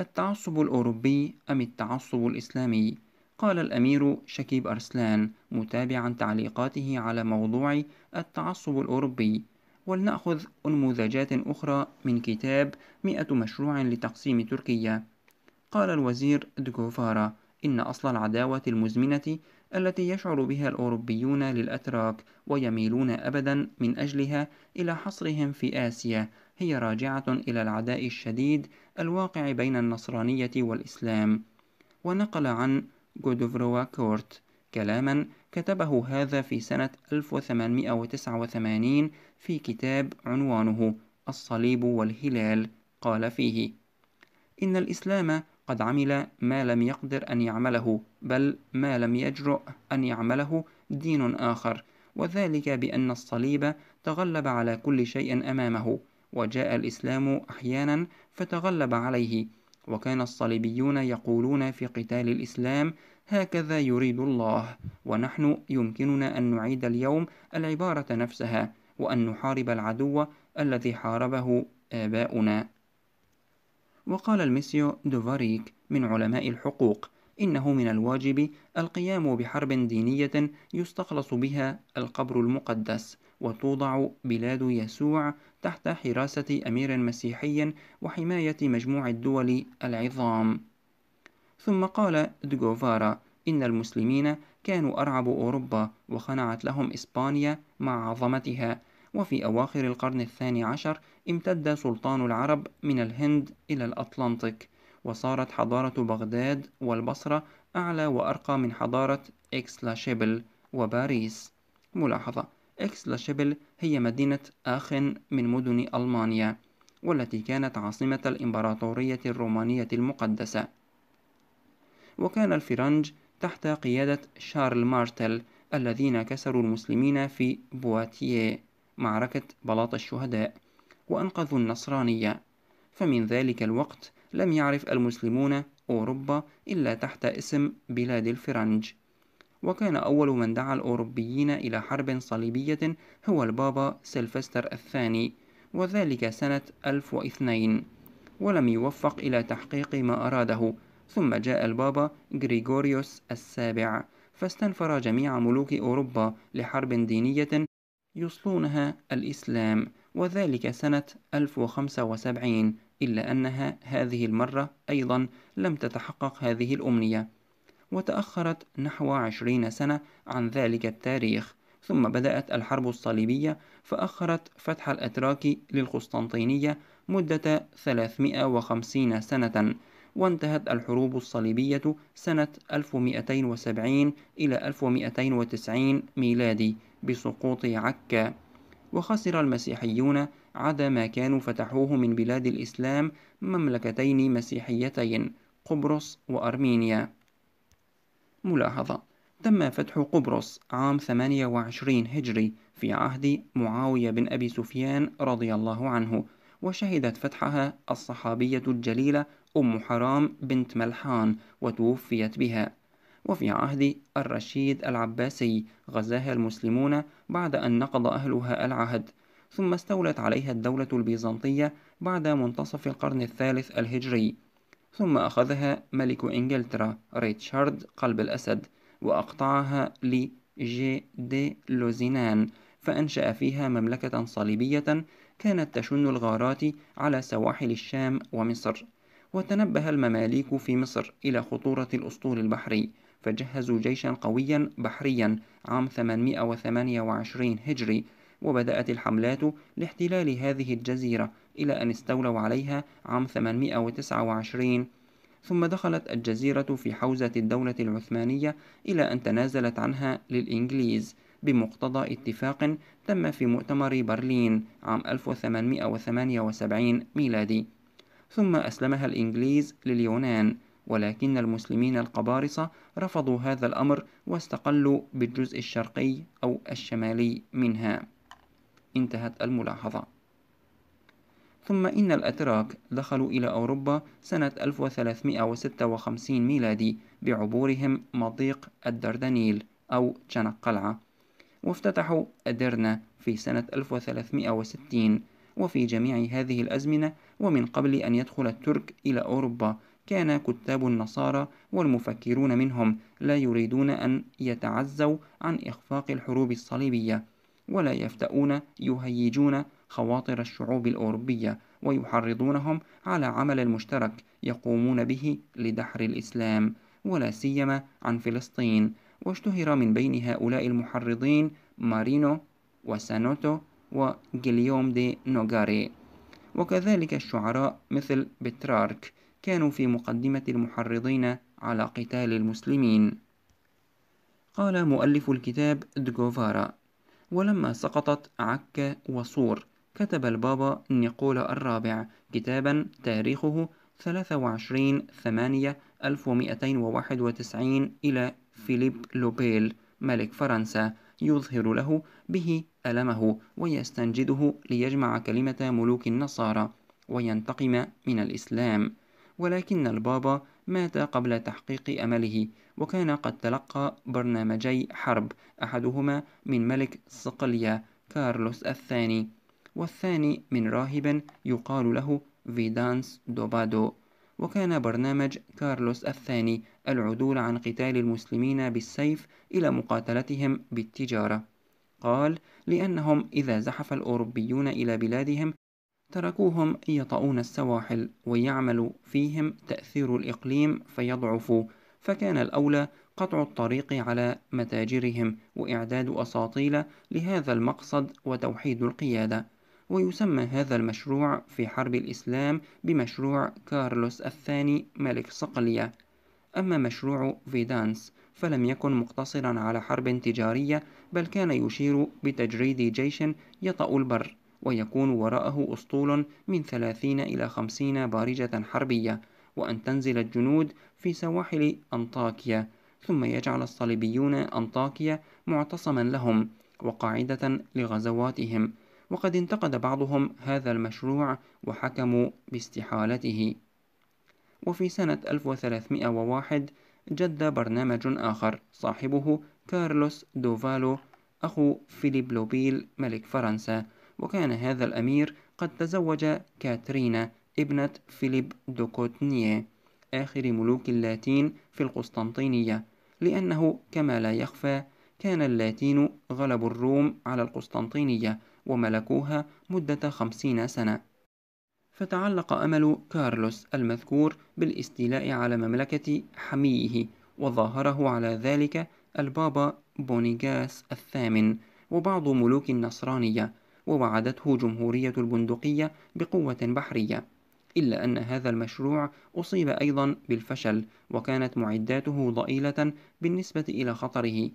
التعصب الأوروبي أم التعصب الإسلامي؟ قال الأمير شكيب أرسلان متابعا تعليقاته على موضوع التعصب الأوروبي ولنأخذ نموذجات أخرى من كتاب مئة مشروع لتقسيم تركيا قال الوزير دكوفارا إن أصل العداوة المزمنة التي يشعر بها الأوروبيون للأتراك ويميلون أبدا من أجلها إلى حصرهم في آسيا هي راجعة إلى العداء الشديد الواقع بين النصرانية والإسلام ونقل عن جودوفروا كورت كلاما كتبه هذا في سنة 1889 في كتاب عنوانه الصليب والهلال قال فيه إن الإسلام قد عمل ما لم يقدر أن يعمله بل ما لم يجرؤ أن يعمله دين آخر وذلك بأن الصليب تغلب على كل شيء أمامه وجاء الإسلام أحيانا فتغلب عليه وكان الصليبيون يقولون في قتال الإسلام هكذا يريد الله ونحن يمكننا أن نعيد اليوم العبارة نفسها وأن نحارب العدو الذي حاربه آباؤنا وقال المسيو دوفاريك من علماء الحقوق إنه من الواجب القيام بحرب دينية يستخلص بها القبر المقدس وتوضع بلاد يسوع تحت حراسة أمير مسيحي وحماية مجموع الدول العظام ثم قال دوغوفارا: إن المسلمين كانوا أرعب أوروبا وخنعت لهم إسبانيا مع عظمتها وفي أواخر القرن الثاني عشر امتد سلطان العرب من الهند إلى الأطلنطيك وصارت حضارة بغداد والبصرة أعلى وأرقى من حضارة إكس لاشيبل وباريس ملاحظة إكس لاشبل هي مدينة آخن من مدن ألمانيا والتي كانت عاصمة الإمبراطورية الرومانية المقدسة وكان الفرنج تحت قيادة شارل مارتل الذين كسروا المسلمين في بواتيه معركة بلاط الشهداء وأنقذوا النصرانية فمن ذلك الوقت لم يعرف المسلمون أوروبا إلا تحت اسم بلاد الفرنج وكان أول من دعا الأوروبيين إلى حرب صليبية هو البابا سلفستر الثاني وذلك سنة 1002 ولم يوفق إلى تحقيق ما أراده ثم جاء البابا غريغوريوس السابع فاستنفر جميع ملوك أوروبا لحرب دينية يصلونها الإسلام وذلك سنة 1075 إلا أنها هذه المرة أيضا لم تتحقق هذه الأمنية وتأخرت نحو عشرين سنة عن ذلك التاريخ ثم بدأت الحرب الصليبية فأخرت فتح الأتراك للقسطنطينية مدة 350 سنة وانتهت الحروب الصليبية سنة 1270 إلى 1290 ميلادي بسقوط عكا وخسر المسيحيون عدا ما كانوا فتحوه من بلاد الإسلام مملكتين مسيحيتين قبرص وأرمينيا ملاحظة تم فتح قبرص عام 28 هجري في عهد معاوية بن أبي سفيان رضي الله عنه وشهدت فتحها الصحابية الجليلة أم حرام بنت ملحان وتوفيت بها وفي عهد الرشيد العباسي غزاها المسلمون بعد أن نقض أهلها العهد ثم استولت عليها الدولة البيزنطية بعد منتصف القرن الثالث الهجري ثم أخذها ملك إنجلترا ريتشارد قلب الأسد وأقطعها لجي دي لوزينان فأنشأ فيها مملكة صليبية كانت تشن الغارات على سواحل الشام ومصر وتنبه المماليك في مصر إلى خطورة الأسطول البحري فجهزوا جيشا قويا بحريا عام 828 هجري وبدأت الحملات لاحتلال هذه الجزيرة إلى أن استولوا عليها عام 829 ثم دخلت الجزيرة في حوزة الدولة العثمانية إلى أن تنازلت عنها للإنجليز بمقتضى اتفاق تم في مؤتمر برلين عام 1878 ميلادي ثم أسلمها الإنجليز لليونان ولكن المسلمين القبارصة رفضوا هذا الأمر واستقلوا بالجزء الشرقي أو الشمالي منها انتهت الملاحظة ثم إن الأتراك دخلوا إلى أوروبا سنة 1356 ميلادي بعبورهم مضيق الدردنيل أو شنق قلعة وافتتحوا أدرنا في سنة 1360 وفي جميع هذه الأزمنة ومن قبل أن يدخل الترك إلى أوروبا كان كتاب النصارى والمفكرون منهم لا يريدون أن يتعزوا عن إخفاق الحروب الصليبية ولا يفتؤون يهيجون خواطر الشعوب الأوروبية ويحرضونهم على عمل مشترك يقومون به لدحر الإسلام ولا سيما عن فلسطين واشتهر من بين هؤلاء المحرضين مارينو وسانوتو وجليوم دي نوغاري وكذلك الشعراء مثل بترارك كانوا في مقدمة المحرضين على قتال المسلمين قال مؤلف الكتاب دوغوفارا ولما سقطت عكا وصور كتب البابا نيقولا الرابع كتابا تاريخه 23 8 1291 إلى فيليب لوبيل ملك فرنسا يظهر له به ألمه ويستنجده ليجمع كلمة ملوك النصارى وينتقم من الإسلام ولكن البابا مات قبل تحقيق أمله وكان قد تلقى برنامجي حرب أحدهما من ملك صقلية كارلوس الثاني والثاني من راهب يقال له فيدانس دوبادو وكان برنامج كارلوس الثاني العدول عن قتال المسلمين بالسيف إلى مقاتلتهم بالتجارة قال لأنهم إذا زحف الأوروبيون إلى بلادهم تركوهم يطؤون السواحل ويعمل فيهم تأثير الإقليم فيضعفوا فكان الأولى قطع الطريق على متاجرهم وإعداد أساطيل لهذا المقصد وتوحيد القيادة ويسمى هذا المشروع في حرب الإسلام بمشروع كارلوس الثاني ملك صقلية أما مشروع فيدانس فلم يكن مقتصرا على حرب تجارية بل كان يشير بتجريد جيش يطأ البر ويكون وراءه أسطول من ثلاثين إلى خمسين بارجة حربية وأن تنزل الجنود في سواحل أنطاكيا ثم يجعل الصليبيون أنطاكيا معتصما لهم وقاعدة لغزواتهم وقد انتقد بعضهم هذا المشروع وحكموا باستحالته وفي سنة 1301 جد برنامج آخر صاحبه كارلوس دوفالو أخو فيليب لوبيل ملك فرنسا وكان هذا الأمير قد تزوج كاترينا ابنة فيليب دوكوتنيه آخر ملوك اللاتين في القسطنطينية لأنه كما لا يخفى كان اللاتين غلب الروم على القسطنطينية وملكوها مدة خمسين سنة فتعلق أمل كارلوس المذكور بالاستيلاء على مملكة حميه وظاهره على ذلك البابا بونيغاس الثامن وبعض ملوك النصرانية ووعدته جمهورية البندقية بقوة بحرية إلا أن هذا المشروع أصيب أيضا بالفشل وكانت معداته ضئيلة بالنسبة إلى خطره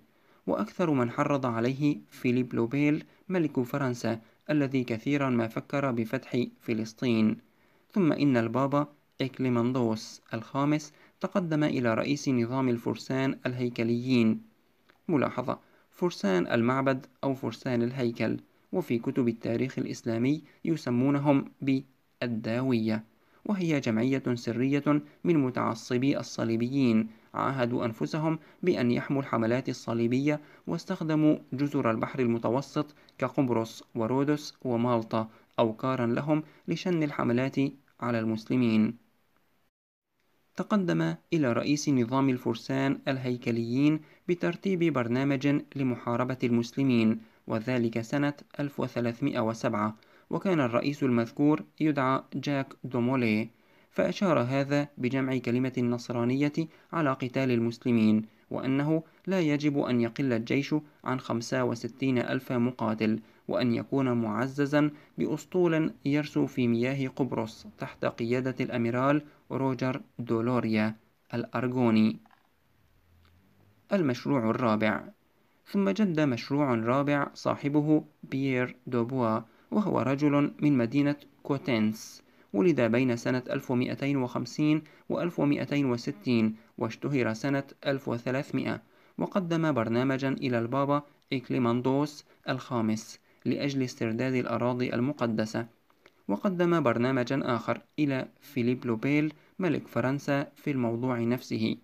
وأكثر من حرض عليه فيليب لوبيل ملك فرنسا الذي كثيرا ما فكر بفتح فلسطين ثم إن البابا إكليمندوس الخامس تقدم إلى رئيس نظام الفرسان الهيكليين ملاحظة فرسان المعبد أو فرسان الهيكل وفي كتب التاريخ الإسلامي يسمونهم بالداوية وهي جمعية سرية من متعصبي الصليبيين عاهدوا أنفسهم بأن يحموا الحملات الصليبية واستخدموا جزر البحر المتوسط كقبرص ورودس ومالطا أوكارا لهم لشن الحملات على المسلمين تقدم إلى رئيس نظام الفرسان الهيكليين بترتيب برنامج لمحاربة المسلمين وذلك سنة 1307 وكان الرئيس المذكور يدعى جاك دومولي فأشار هذا بجمع كلمة النصرانية على قتال المسلمين وأنه لا يجب أن يقل الجيش عن 65 ألف مقاتل وأن يكون معززا بأسطول يرسو في مياه قبرص تحت قيادة الأميرال روجر دولوريا الأرجوني المشروع الرابع ثم جد مشروع رابع صاحبه بيير دوبوا وهو رجل من مدينة كوتينس ولد بين سنة 1250 و 1260 واشتهر سنة 1300 وقدم برنامجا إلى البابا إكليماندوس الخامس لأجل استرداد الأراضي المقدسة وقدم برنامجا آخر إلى فيليب لوبيل ملك فرنسا في الموضوع نفسه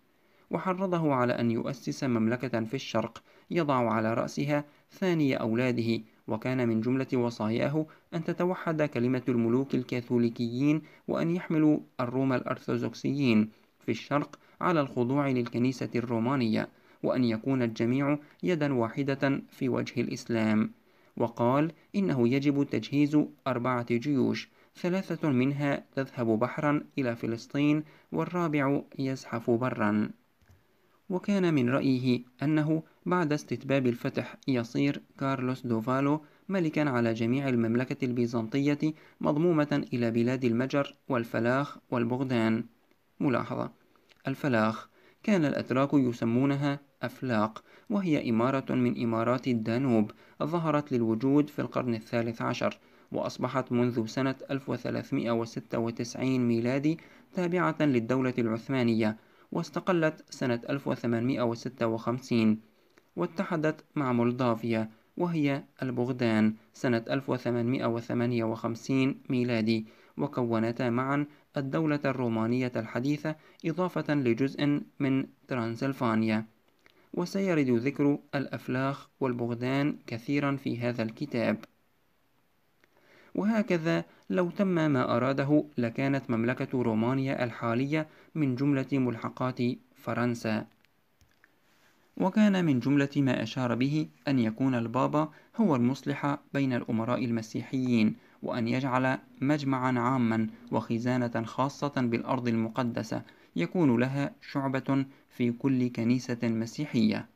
وحرضه على أن يؤسس مملكة في الشرق يضع على رأسها ثاني أولاده وكان من جملة وصاياه أن تتوحد كلمة الملوك الكاثوليكيين وأن يحملوا الروم الأرثوذكسيين في الشرق على الخضوع للكنيسة الرومانية وأن يكون الجميع يدا واحدة في وجه الإسلام وقال إنه يجب تجهيز أربعة جيوش ثلاثة منها تذهب بحرا إلى فلسطين والرابع يزحف برا وكان من رأيه أنه بعد استتباب الفتح يصير كارلوس دوفالو ملكا على جميع المملكة البيزنطية مضمومة إلى بلاد المجر والفلاخ والبغدان ملاحظة الفلاخ كان الأتراك يسمونها أفلاق وهي إمارة من إمارات الدانوب ظهرت للوجود في القرن الثالث عشر وأصبحت منذ سنة 1396 ميلادي تابعة للدولة العثمانية واستقلت سنة 1856 واتحدت مع مولدافيا وهي البغدان سنة 1858 ميلادي وكونتا معا الدولة الرومانية الحديثة إضافة لجزء من ترانسلفانيا وسيرد ذكر الأفلاخ والبغدان كثيرا في هذا الكتاب وهكذا لو تم ما أراده لكانت مملكة رومانيا الحالية من جملة ملحقات فرنسا وكان من جملة ما أشار به أن يكون البابا هو المصلح بين الأمراء المسيحيين وأن يجعل مجمعا عاما وخزانة خاصة بالأرض المقدسة يكون لها شعبة في كل كنيسة مسيحية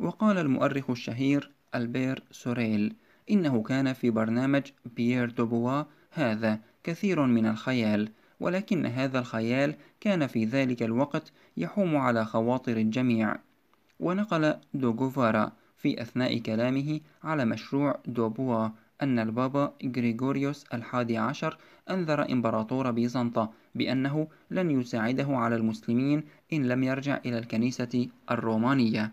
وقال المؤرخ الشهير ألبير سوريل إنه كان في برنامج بيير دوبوا هذا كثير من الخيال ولكن هذا الخيال كان في ذلك الوقت يحوم على خواطر الجميع ونقل دوغوفارا في أثناء كلامه على مشروع دوبوا أن البابا غريغوريوس الحادي عشر أنذر إمبراطور بيزنطة بأنه لن يساعده على المسلمين إن لم يرجع إلى الكنيسة الرومانية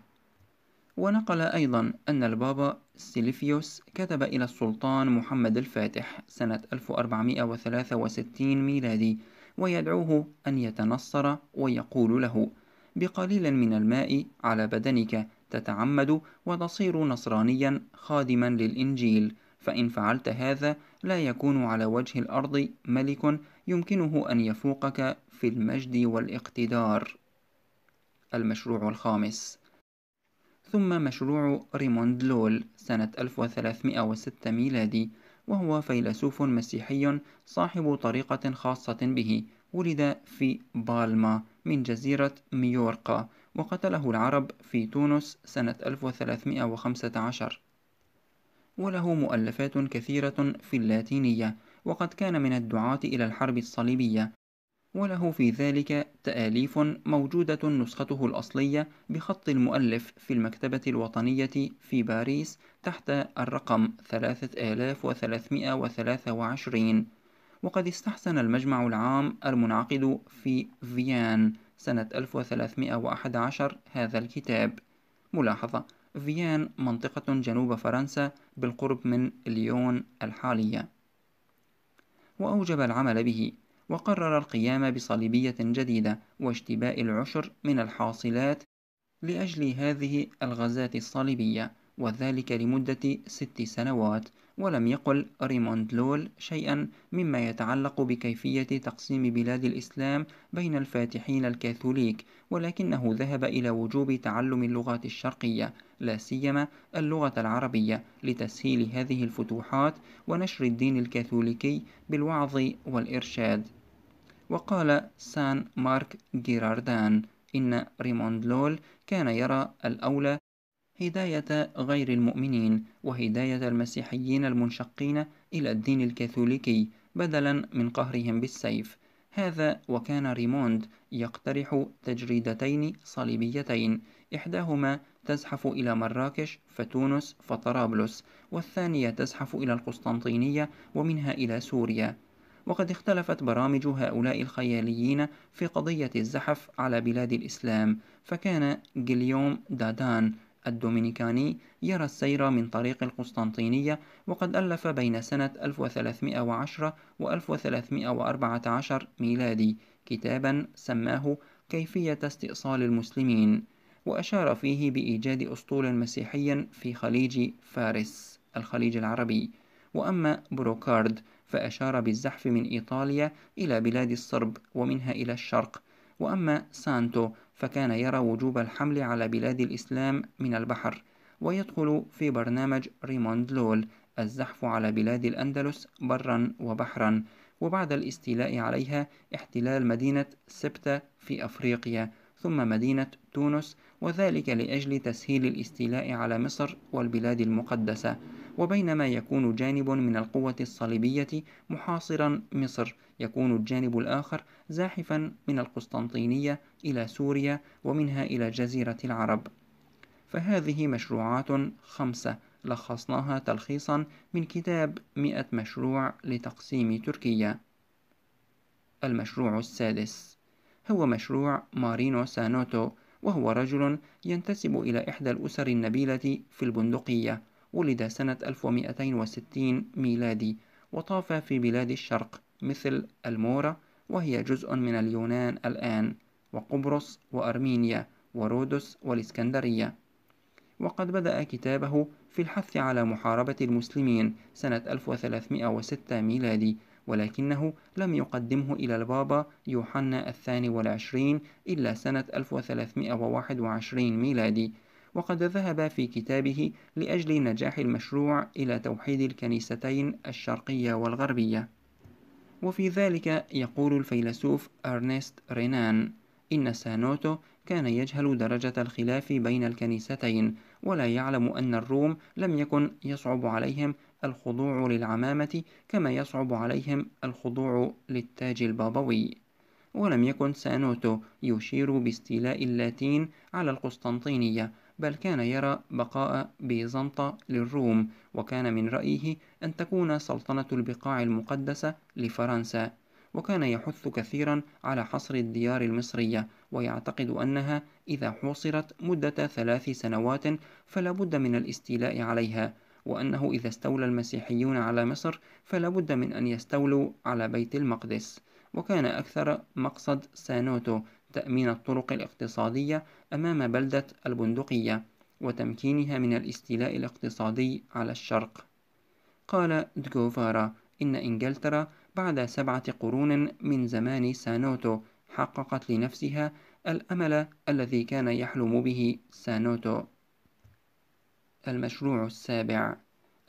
ونقل أيضا أن البابا سيليفيوس كتب إلى السلطان محمد الفاتح سنة 1463 ميلادي ويدعوه أن يتنصر ويقول له بقليل من الماء على بدنك تتعمد وتصير نصرانيا خادما للإنجيل فإن فعلت هذا لا يكون على وجه الأرض ملك يمكنه أن يفوقك في المجد والاقتدار المشروع الخامس ثم مشروع ريموند لول سنة 1306 ميلادي وهو فيلسوف مسيحي صاحب طريقة خاصة به ولد في بالما من جزيرة ميورقا وقتله العرب في تونس سنة 1315 وله مؤلفات كثيرة في اللاتينية وقد كان من الدعاة إلى الحرب الصليبية وله في ذلك تآليف موجودة نسخته الأصلية بخط المؤلف في المكتبة الوطنية في باريس تحت الرقم 3323 وقد استحسن المجمع العام المنعقد في فيان سنة 1311 هذا الكتاب ملاحظة فيان منطقة جنوب فرنسا بالقرب من ليون الحالية وأوجب العمل به وقرر القيام بصليبية جديدة واشتباء العشر من الحاصلات لأجل هذه الغزاة الصليبية وذلك لمدة ست سنوات ولم يقل ريموند لول شيئا مما يتعلق بكيفية تقسيم بلاد الإسلام بين الفاتحين الكاثوليك ولكنه ذهب إلى وجوب تعلم اللغات الشرقية لا سيما اللغة العربية لتسهيل هذه الفتوحات ونشر الدين الكاثوليكي بالوعظ والإرشاد وقال سان مارك جيراردان إن ريموند لول كان يرى الأولى هداية غير المؤمنين وهداية المسيحيين المنشقين إلى الدين الكاثوليكي بدلا من قهرهم بالسيف هذا وكان ريموند يقترح تجريدتين صليبيتين إحداهما تزحف إلى مراكش فتونس فطرابلس والثانية تزحف إلى القسطنطينية ومنها إلى سوريا وقد اختلفت برامج هؤلاء الخياليين في قضية الزحف على بلاد الإسلام فكان جليوم دادان الدومينيكاني يرى السير من طريق القسطنطينية وقد ألف بين سنة 1310 و 1314 ميلادي كتابا سماه كيفية استئصال المسلمين وأشار فيه بإيجاد أسطول مسيحي في خليج فارس الخليج العربي وأما بروكارد فأشار بالزحف من إيطاليا إلى بلاد الصرب ومنها إلى الشرق وأما سانتو فكان يرى وجوب الحمل على بلاد الإسلام من البحر ويدخل في برنامج ريموند لول الزحف على بلاد الأندلس برا وبحرا وبعد الاستيلاء عليها احتلال مدينة سبتة في أفريقيا ثم مدينة تونس وذلك لأجل تسهيل الاستيلاء على مصر والبلاد المقدسة وبينما يكون جانب من القوة الصليبية محاصرا مصر يكون الجانب الآخر زاحفا من القسطنطينية إلى سوريا ومنها إلى جزيرة العرب فهذه مشروعات خمسة لخصناها تلخيصا من كتاب مئة مشروع لتقسيم تركيا المشروع السادس هو مشروع مارينو سانوتو وهو رجل ينتسب إلى إحدى الأسر النبيلة في البندقية ولد سنة 1260 ميلادي وطاف في بلاد الشرق مثل المورا وهي جزء من اليونان الآن وقبرص وأرمينيا ورودس والإسكندرية وقد بدأ كتابه في الحث على محاربة المسلمين سنة 1306 ميلادي ولكنه لم يقدمه إلى البابا يوحنا الثاني والعشرين إلا سنة 1321 ميلادي وقد ذهب في كتابه لأجل نجاح المشروع إلى توحيد الكنيستين الشرقية والغربية وفي ذلك يقول الفيلسوف أرنست رينان إن سانوتو كان يجهل درجة الخلاف بين الكنيستين ولا يعلم أن الروم لم يكن يصعب عليهم الخضوع للعمامة كما يصعب عليهم الخضوع للتاج البابوي ولم يكن سانوتو يشير باستيلاء اللاتين على القسطنطينية بل كان يرى بقاء بيزنطة للروم وكان من رأيه أن تكون سلطنة البقاع المقدسة لفرنسا وكان يحث كثيرا على حصر الديار المصرية ويعتقد أنها إذا حوصرت مدة ثلاث سنوات فلا بد من الاستيلاء عليها وأنه إذا استولى المسيحيون على مصر فلا بد من أن يستولوا على بيت المقدس وكان أكثر مقصد سانوتو تأمين الطرق الاقتصادية أمام بلدة البندقية وتمكينها من الاستيلاء الاقتصادي على الشرق قال دكوفارا إن إنجلترا بعد سبعة قرون من زمان سانوتو حققت لنفسها الأمل الذي كان يحلم به سانوتو المشروع السابع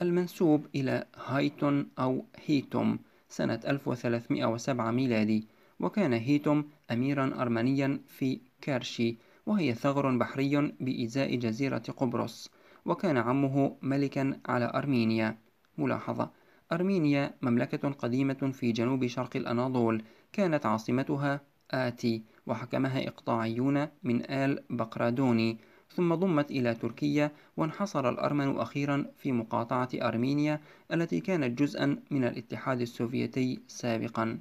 المنسوب إلى هايتون أو هيتوم سنة 1307 ميلادي وكان هيتوم أميرا أرمنيا في كارشي وهي ثغر بحري بإزاء جزيرة قبرص وكان عمه ملكا على أرمينيا ملاحظة أرمينيا مملكة قديمة في جنوب شرق الأناضول كانت عاصمتها آتي وحكمها إقطاعيون من آل بقرادوني ثم ضمت إلى تركيا وانحصر الأرمن أخيرا في مقاطعة أرمينيا التي كانت جزءا من الاتحاد السوفيتي سابقا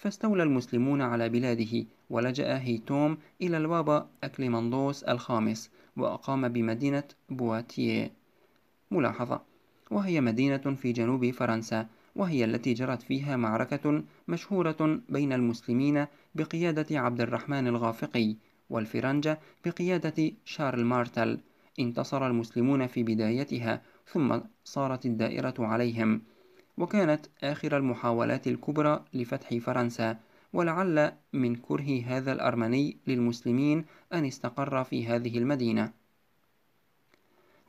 فاستولى المسلمون على بلاده ولجأ هيتوم إلى البابا أكليمندوس الخامس وأقام بمدينة بواتيه ملاحظة وهي مدينة في جنوب فرنسا وهي التي جرت فيها معركة مشهورة بين المسلمين بقيادة عبد الرحمن الغافقي والفرنجة بقيادة شارل مارتل انتصر المسلمون في بدايتها ثم صارت الدائرة عليهم وكانت آخر المحاولات الكبرى لفتح فرنسا ولعل من كره هذا الأرمني للمسلمين أن استقر في هذه المدينة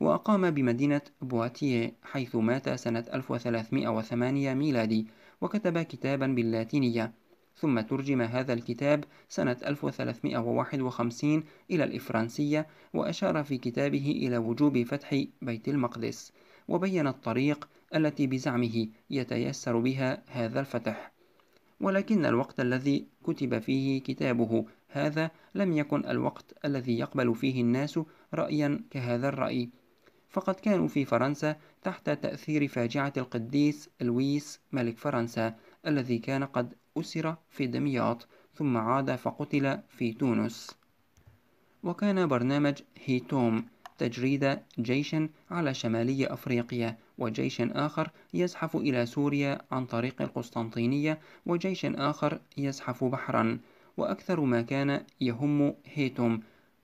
وأقام بمدينة بواتيه حيث مات سنة 1308 ميلادي وكتب كتابا باللاتينية ثم ترجم هذا الكتاب سنة 1351 إلى الإفرنسية وأشار في كتابه إلى وجوب فتح بيت المقدس وبين الطريق التي بزعمه يتيسر بها هذا الفتح ولكن الوقت الذي كتب فيه كتابه هذا لم يكن الوقت الذي يقبل فيه الناس رأيا كهذا الرأي فقد كانوا في فرنسا تحت تأثير فاجعة القديس لويس ملك فرنسا الذي كان قد أسر في دمياط ثم عاد فقتل في تونس وكان برنامج هيتوم تجريد جيش على شمالي أفريقيا وجيش آخر يزحف إلى سوريا عن طريق القسطنطينية وجيش آخر يزحف بحرا وأكثر ما كان يهم هيتم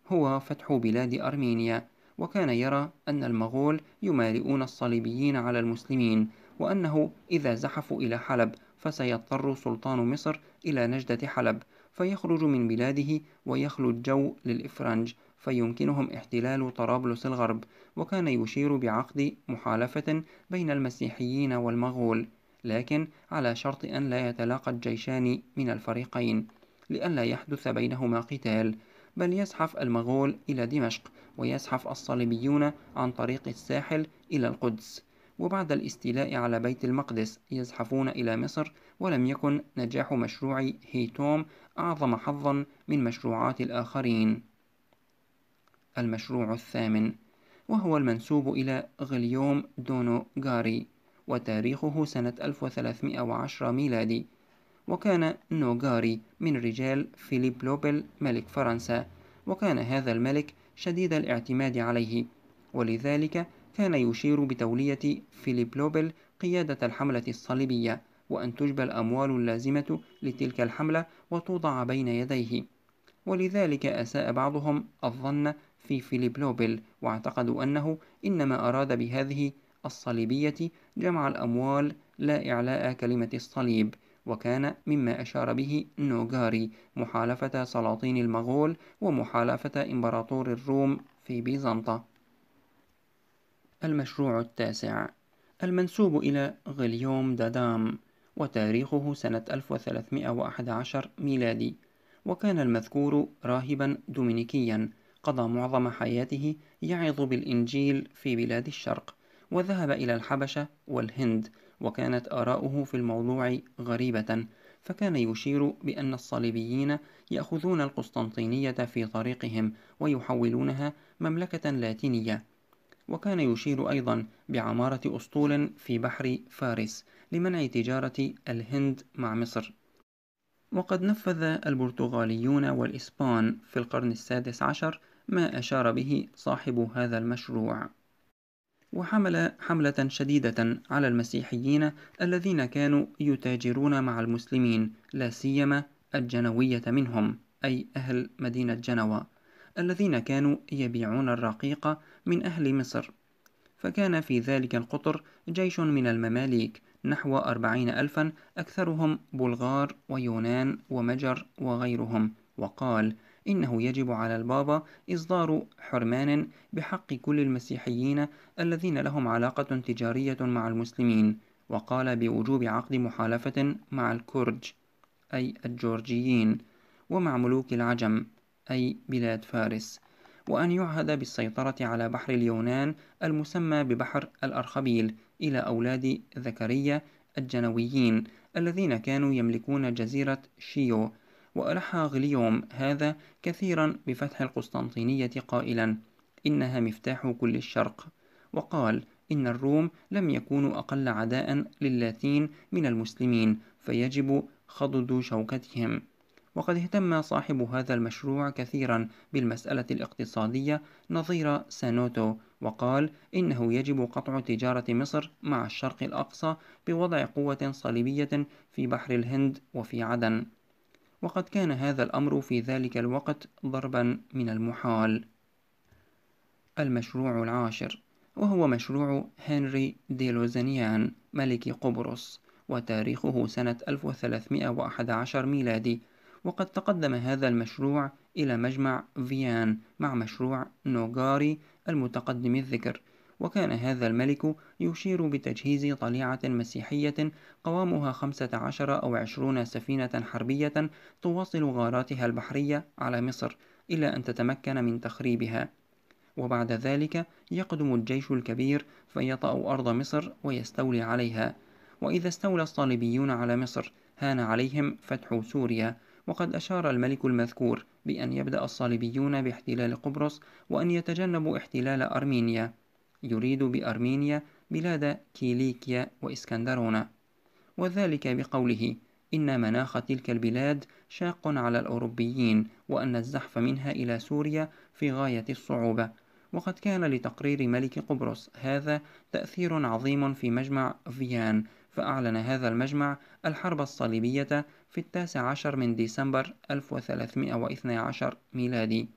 هو فتح بلاد أرمينيا وكان يرى أن المغول يمالئون الصليبيين على المسلمين وأنه إذا زحفوا إلى حلب فسيضطر سلطان مصر إلى نجدة حلب فيخرج من بلاده ويخلو الجو للإفرنج فيمكنهم احتلال طرابلس الغرب وكان يشير بعقد محالفة بين المسيحيين والمغول لكن على شرط أن لا يتلاقى الجيشان من الفريقين لئلا يحدث بينهما قتال بل يزحف المغول إلى دمشق ويزحف الصليبيون عن طريق الساحل إلى القدس وبعد الاستيلاء على بيت المقدس يزحفون إلى مصر ولم يكن نجاح مشروع هيتوم أعظم حظا من مشروعات الآخرين المشروع الثامن وهو المنسوب إلى غليوم دونو غاري وتاريخه سنة 1310 ميلادي وكان نوغاري من رجال فيليب لوبل ملك فرنسا وكان هذا الملك شديد الاعتماد عليه ولذلك كان يشير بتولية فيليب لوبل قيادة الحملة الصليبية وأن تجبى الأموال اللازمة لتلك الحملة وتوضع بين يديه ولذلك أساء بعضهم الظن في فيليب نوبل واعتقدوا أنه إنما أراد بهذه الصليبية جمع الأموال لا إعلاء كلمة الصليب وكان مما أشار به نوغاري محالفة سلاطين المغول ومحالفة إمبراطور الروم في بيزنطة المشروع التاسع المنسوب إلى غليوم دادام وتاريخه سنة 1311 ميلادي وكان المذكور راهبا دومينيكيا قضى معظم حياته يعظ بالإنجيل في بلاد الشرق وذهب إلى الحبشة والهند وكانت آراؤه في الموضوع غريبة فكان يشير بأن الصليبيين يأخذون القسطنطينية في طريقهم ويحولونها مملكة لاتينية وكان يشير أيضا بعمارة أسطول في بحر فارس لمنع تجارة الهند مع مصر وقد نفذ البرتغاليون والإسبان في القرن السادس عشر ما أشار به صاحب هذا المشروع وحمل حملة شديدة على المسيحيين الذين كانوا يتاجرون مع المسلمين لا سيما الجنوية منهم أي أهل مدينة جنوة الذين كانوا يبيعون الرقيق من أهل مصر فكان في ذلك القطر جيش من المماليك نحو أربعين ألفا أكثرهم بلغار ويونان ومجر وغيرهم وقال إنه يجب على البابا إصدار حرمان بحق كل المسيحيين الذين لهم علاقة تجارية مع المسلمين وقال بوجوب عقد محالفة مع الكرج أي الجورجيين ومع ملوك العجم أي بلاد فارس وأن يعهد بالسيطرة على بحر اليونان المسمى ببحر الأرخبيل إلى أولاد زكريا الجنويين الذين كانوا يملكون جزيرة شيو وألح غليوم هذا كثيرا بفتح القسطنطينية قائلا إنها مفتاح كل الشرق وقال إن الروم لم يكونوا أقل عداء للاتين من المسلمين فيجب خضد شوكتهم وقد اهتم صاحب هذا المشروع كثيرا بالمسألة الاقتصادية نظير سانوتو وقال إنه يجب قطع تجارة مصر مع الشرق الأقصى بوضع قوة صليبية في بحر الهند وفي عدن وقد كان هذا الأمر في ذلك الوقت ضربا من المحال المشروع العاشر وهو مشروع هنري ديلوزانيان ملك قبرص وتاريخه سنة 1311 ميلادي وقد تقدم هذا المشروع إلى مجمع فيان مع مشروع نوغاري المتقدم الذكر وكان هذا الملك يشير بتجهيز طليعة مسيحية قوامها خمسة عشر أو عشرون سفينة حربية تواصل غاراتها البحرية على مصر إلى أن تتمكن من تخريبها وبعد ذلك يقدم الجيش الكبير فيطأ أرض مصر ويستولي عليها وإذا استولى الصليبيون على مصر هان عليهم فتح سوريا وقد أشار الملك المذكور بأن يبدأ الصليبيون باحتلال قبرص وأن يتجنبوا احتلال أرمينيا يريد بأرمينيا بلاد كيليكيا وإسكندرونة وذلك بقوله إن مناخ تلك البلاد شاق على الأوروبيين وأن الزحف منها إلى سوريا في غاية الصعوبة وقد كان لتقرير ملك قبرص هذا تأثير عظيم في مجمع فيان فأعلن هذا المجمع الحرب الصليبية في التاسع عشر من ديسمبر 1312 ميلادي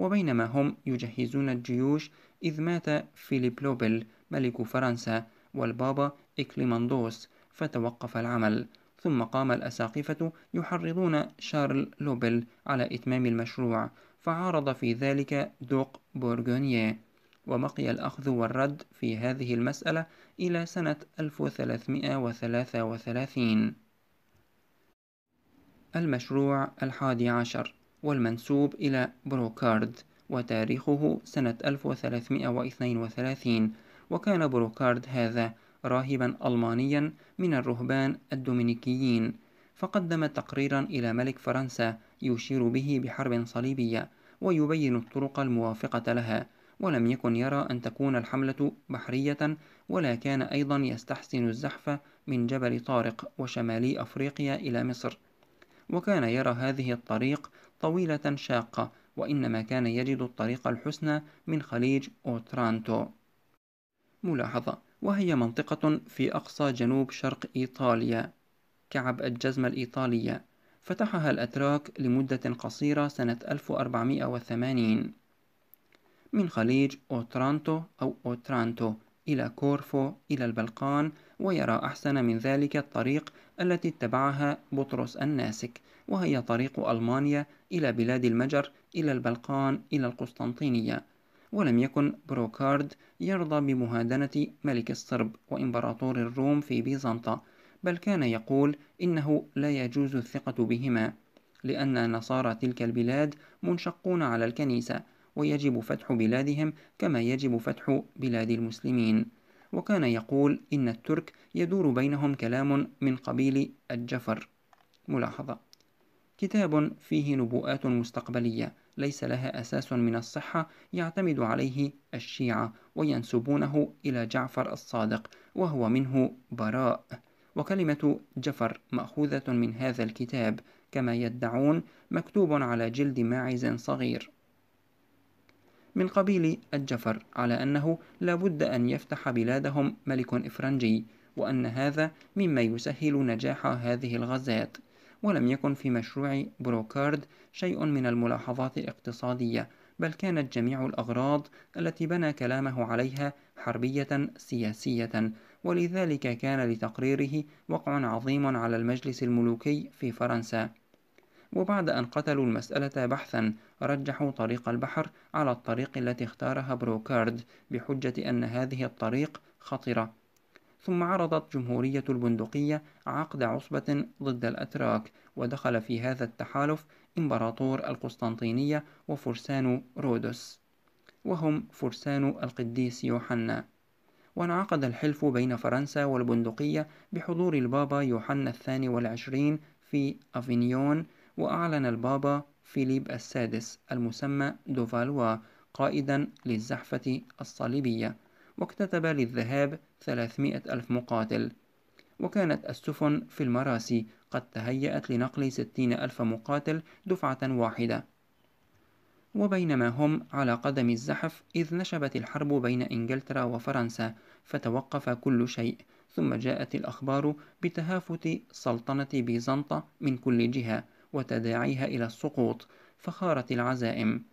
وبينما هم يجهزون الجيوش إذ مات فيليب لوبل ملك فرنسا والبابا إكليماندوس فتوقف العمل ثم قام الأساقفة يحرضون شارل لوبل على إتمام المشروع فعارض في ذلك دوق بورغونيه وبقي الأخذ والرد في هذه المسألة إلى سنة 1333 المشروع الحادي عشر والمنسوب إلى بروكارد وتاريخه سنة 1332 وكان بروكارد هذا راهبا ألمانيا من الرهبان الدومينيكيين فقدم تقريرا إلى ملك فرنسا يشير به بحرب صليبية ويبين الطرق الموافقة لها ولم يكن يرى أن تكون الحملة بحرية ولا كان أيضا يستحسن الزحف من جبل طارق وشمالي أفريقيا إلى مصر وكان يرى هذه الطريق طويلة شاقة وإنما كان يجد الطريق الحسنى من خليج أوترانتو ملاحظة وهي منطقة في أقصى جنوب شرق إيطاليا كعب الجزمة الإيطالية فتحها الأتراك لمدة قصيرة سنة 1480 من خليج أوترانتو أو أوترانتو إلى كورفو إلى البلقان ويرى أحسن من ذلك الطريق التي اتبعها بطرس الناسك وهي طريق ألمانيا إلى بلاد المجر إلى البلقان إلى القسطنطينية ولم يكن بروكارد يرضى بمهادنة ملك الصرب وإمبراطور الروم في بيزنطة بل كان يقول إنه لا يجوز الثقة بهما لأن نصارى تلك البلاد منشقون على الكنيسة ويجب فتح بلادهم كما يجب فتح بلاد المسلمين وكان يقول إن الترك يدور بينهم كلام من قبيل الجفر ملاحظة كتاب فيه نبوءات مستقبلية ليس لها أساس من الصحة يعتمد عليه الشيعة وينسبونه إلى جعفر الصادق وهو منه براء وكلمة جفر مأخوذة من هذا الكتاب كما يدعون مكتوب على جلد ماعز صغير من قبيل الجفر على أنه لا بد أن يفتح بلادهم ملك إفرنجي وأن هذا مما يسهل نجاح هذه الغزات ولم يكن في مشروع بروكارد شيء من الملاحظات الاقتصادية بل كانت جميع الأغراض التي بنى كلامه عليها حربية سياسية ولذلك كان لتقريره وقع عظيم على المجلس الملوكي في فرنسا وبعد أن قتلوا المسألة بحثا رجحوا طريق البحر على الطريق التي اختارها بروكارد بحجة أن هذه الطريق خطرة ثم عرضت جمهورية البندقية عقد عصبة ضد الأتراك ودخل في هذا التحالف إمبراطور القسطنطينية وفرسان رودس وهم فرسان القديس يوحنا وانعقد الحلف بين فرنسا والبندقية بحضور البابا يوحنا الثاني والعشرين في أفينيون وأعلن البابا فيليب السادس المسمى دوفالوا قائدا للزحفة الصليبية واكتتب للذهاب 300 ألف مقاتل وكانت السفن في المراسي قد تهيأت لنقل 60 ألف مقاتل دفعة واحدة وبينما هم على قدم الزحف إذ نشبت الحرب بين إنجلترا وفرنسا فتوقف كل شيء ثم جاءت الأخبار بتهافت سلطنة بيزنطة من كل جهة وتداعيها إلى السقوط فخارت العزائم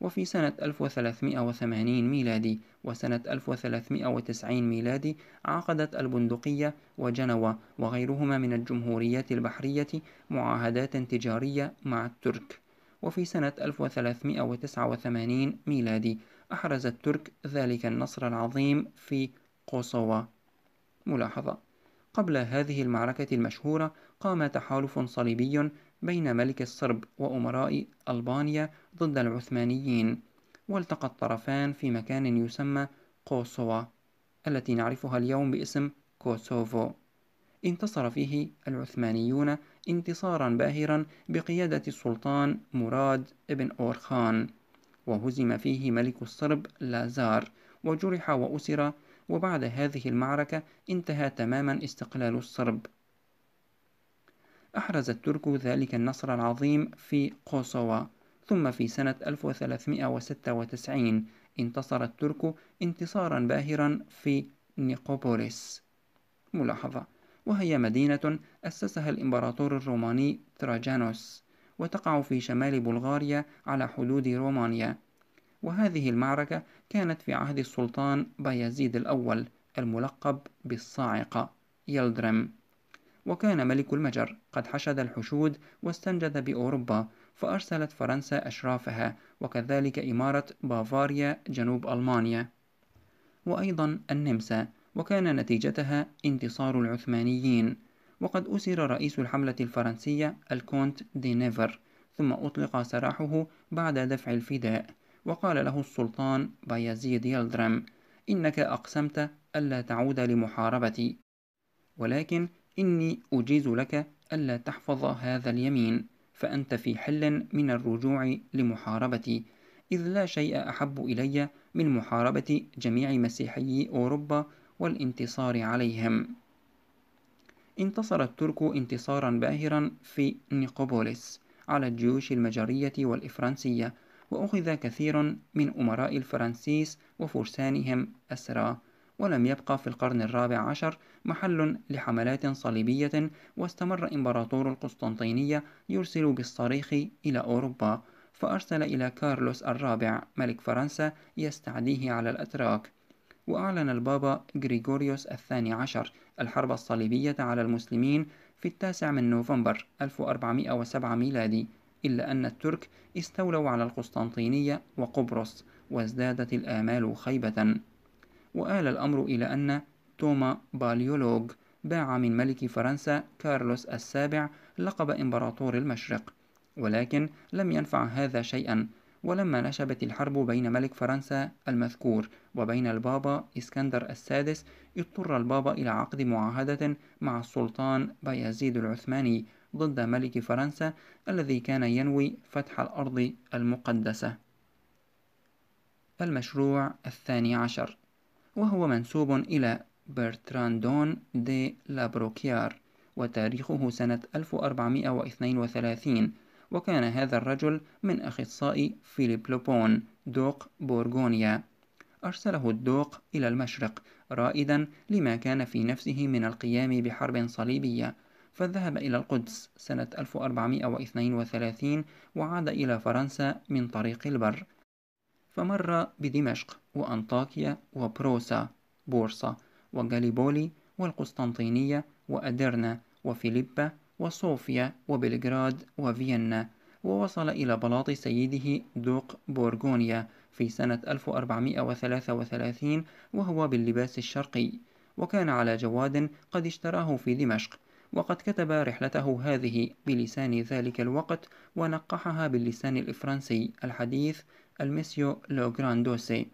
وفي سنة 1380 ميلادي وسنة 1390 ميلادي عقدت البندقية وجنوة وغيرهما من الجمهوريات البحرية معاهدات تجارية مع الترك وفي سنة 1389 ميلادي أحرز الترك ذلك النصر العظيم في قوسوا ملاحظة قبل هذه المعركة المشهورة قام تحالف صليبي بين ملك الصرب وأمراء ألبانيا ضد العثمانيين والتقى الطرفان في مكان يسمى قوسوا التي نعرفها اليوم باسم كوسوفو انتصر فيه العثمانيون انتصارا باهرا بقيادة السلطان مراد بن أورخان وهزم فيه ملك الصرب لازار وجرح وأسر وبعد هذه المعركة انتهى تماما استقلال الصرب أحرز الترك ذلك النصر العظيم في قوسوا ثم في سنة 1396 انتصر الترك انتصارا باهرا في نيقوبوليس ملاحظة وهي مدينة أسسها الإمبراطور الروماني تراجانوس وتقع في شمال بلغاريا على حدود رومانيا وهذه المعركة كانت في عهد السلطان بايزيد الأول الملقب بالصاعقة يلدرم وكان ملك المجر قد حشد الحشود واستنجد بأوروبا فأرسلت فرنسا أشرافها وكذلك إمارة بافاريا جنوب ألمانيا وأيضا النمسا وكان نتيجتها انتصار العثمانيين وقد أسر رئيس الحملة الفرنسية الكونت دي نيفر ثم أطلق سراحه بعد دفع الفداء وقال له السلطان بايزيد يلدرم إنك أقسمت ألا تعود لمحاربتي ولكن إني أجيز لك ألا تحفظ هذا اليمين فأنت في حل من الرجوع لمحاربتي إذ لا شيء أحب إلي من محاربة جميع مسيحيي أوروبا والانتصار عليهم انتصر الترك انتصارا باهرا في نيقوبوليس على الجيوش المجرية والإفرنسية وأخذ كثير من أمراء الفرنسيس وفرسانهم أسرى ولم يبقى في القرن الرابع عشر محل لحملات صليبية واستمر إمبراطور القسطنطينية يرسل بالصريخ إلى أوروبا فأرسل إلى كارلوس الرابع ملك فرنسا يستعديه على الأتراك وأعلن البابا غريغوريوس الثاني عشر الحرب الصليبية على المسلمين في التاسع من نوفمبر 1407 ميلادي إلا أن الترك استولوا على القسطنطينية وقبرص وازدادت الآمال خيبة وآل الأمر إلى أن توما باليولوج باع من ملك فرنسا كارلوس السابع لقب إمبراطور المشرق ولكن لم ينفع هذا شيئا ولما نشبت الحرب بين ملك فرنسا المذكور وبين البابا اسكندر السادس اضطر البابا إلى عقد معاهدة مع السلطان بايزيد العثماني ضد ملك فرنسا الذي كان ينوي فتح الأرض المقدسة المشروع الثاني عشر وهو منسوب إلى برتراندون دي لابروكيار وتاريخه سنة 1432 وكان هذا الرجل من أخصائي فيليب لوبون دوق بورغونيا أرسله الدوق إلى المشرق رائدا لما كان في نفسه من القيام بحرب صليبية فذهب إلى القدس سنة 1432 وعاد إلى فرنسا من طريق البر فمر بدمشق وأنطاكيا وبروسا بورصة وغاليبولي والقسطنطينية وأدرنا وفيليبا وصوفيا وبلغراد وفيينا ووصل إلى بلاط سيده دوق بورغونيا في سنة 1433 وهو باللباس الشرقي وكان على جواد قد اشتراه في دمشق وقد كتب رحلته هذه بلسان ذلك الوقت ونقحها باللسان الإفرنسي الحديث الميسيو لو جراندوسي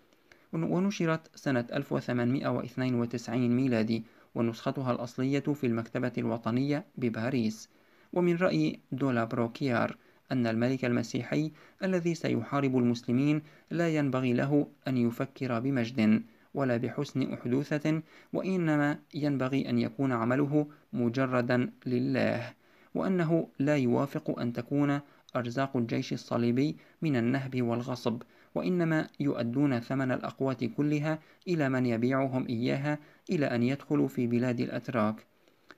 ونشرت سنة 1892 ميلادي ونسختها الأصلية في المكتبة الوطنية بباريس ومن رأي دولا بروكيار أن الملك المسيحي الذي سيحارب المسلمين لا ينبغي له أن يفكر بمجد ولا بحسن أحدوثة وإنما ينبغي أن يكون عمله مجردا لله وأنه لا يوافق أن تكون أرزاق الجيش الصليبي من النهب والغصب وإنما يؤدون ثمن الأقوات كلها إلى من يبيعهم إياها إلى أن يدخلوا في بلاد الأتراك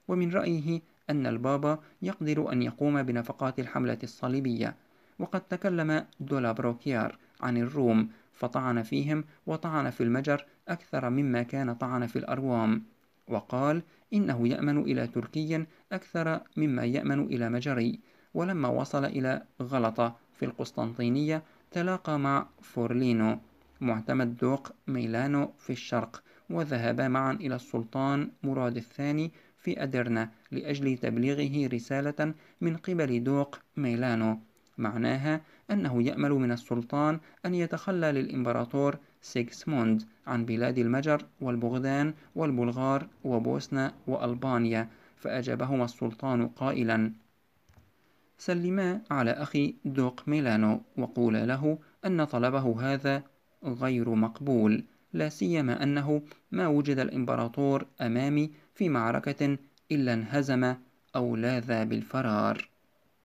ومن رأيه أن البابا يقدر أن يقوم بنفقات الحملة الصليبية وقد تكلم دولابروكيار عن الروم فطعن فيهم وطعن في المجر أكثر مما كان طعن في الأروام وقال إنه يأمن إلى تركي أكثر مما يأمن إلى مجري ولما وصل إلى غلطة في القسطنطينية تلاقى مع فورلينو معتمد دوق ميلانو في الشرق وذهبا معا إلى السلطان مراد الثاني في أدرنا لأجل تبليغه رسالة من قبل دوق ميلانو معناها أنه يأمل من السلطان أن يتخلى للإمبراطور سيغسموند عن بلاد المجر والبغدان والبلغار وبوسنا وألبانيا فأجابهما السلطان قائلا سلما على أخي دوق ميلانو وقولا له أن طلبه هذا غير مقبول لا سيما أنه ما وجد الإمبراطور أمامي في معركة إلا انهزم أو لاذ بالفرار